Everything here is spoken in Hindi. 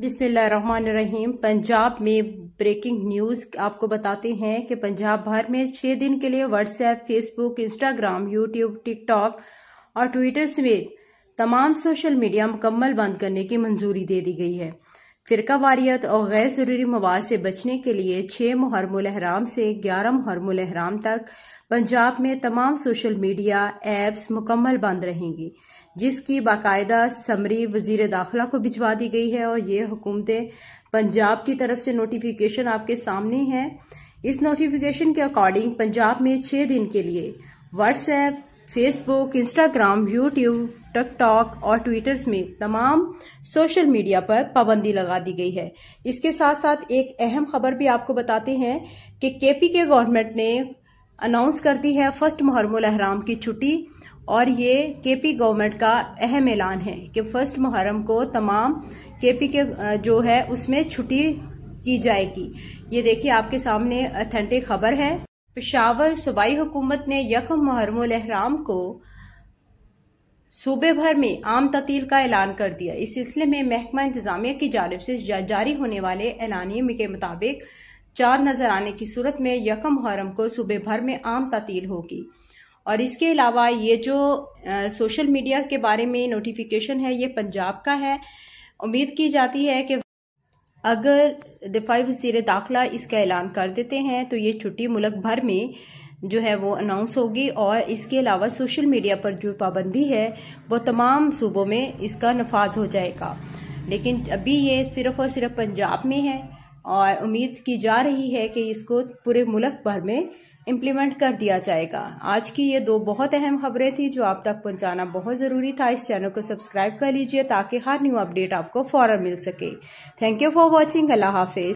बिसमीम पंजाब में ब्रेकिंग न्यूज़ आपको बताते हैं कि पंजाब भर में छह दिन के लिए WhatsApp Facebook Instagram YouTube TikTok और ट्विटर समेत तमाम सोशल मीडिया मुकम्मल बंद करने की मंजूरी दे दी गई है फ़िरका वारियत और गैर ज़रूरी मवाद से बचने के लिए छः मुहरमहराम से ग्यारह मुहरमहराम तक पंजाब में तमाम सोशल मीडिया एप्स मुकम्मल बंद रहेंगी जिसकी बाकायदा समरी वजीर दाखिला को भिजवा दी गई है और ये हुकूमतें पंजाब की तरफ से नोटिफिकेशन आपके सामने है इस नोटिफिकेशन के अकॉर्डिंग पंजाब में छः दिन के लिए व्हाट्सएप फेसबुक इंस्टाग्राम यूट्यूब टॉक और ट्विटर्स में तमाम सोशल मीडिया पर पाबंदी लगा दी गई है इसके साथ साथ एक अहम खबर भी आपको बताते हैं कि केपी के गवर्नमेंट ने अनाउंस कर दी है फर्स्ट मुहर्रम अहराम की छुट्टी और ये केपी गवर्नमेंट का अहम ऐलान है कि फर्स्ट मुहर्रम को तमाम केपी के जो है उसमें छुट्टी की जाएगी ये देखिए आपके सामने अथेंटिक खबर है पेशावर सूबाई हुकूमत ने यकम मुहरमहराम को सूबे भर में आम ततील का ऐलान कर दिया इस सिलसिले में महकमा इंतजामिया की जानब से जारी होने वाले ऐलानियम के मुताबिक चांद नजर आने की सूरत में यकम मुहरम को सूबे भर में आम ततील होगी और इसके अलावा ये जो आ, सोशल मीडिया के बारे में नोटिफिकेशन है ये पंजाब का है उम्मीद की जाती है कि अगर दफाई वजीर दाखिला इसका ऐलान कर देते हैं तो ये छुट्टी मुल्क भर में जो है वो अनाउंस होगी और इसके अलावा सोशल मीडिया पर जो पाबंदी है वो तमाम सूबों में इसका नफाज हो जाएगा लेकिन अभी ये सिर्फ और सिर्फ पंजाब में है और उम्मीद की जा रही है कि इसको पूरे मुल्क भर में इम्प्लीमेंट कर दिया जाएगा आज की ये दो बहुत अहम खबरें थी जो आप तक पहुंचाना बहुत ज़रूरी था इस चैनल को सब्सक्राइब कर लीजिए ताकि हर न्यू अपडेट आपको फ़ौर मिल सके थैंक यू फॉर वॉचिंग अल्लाह हाफिज़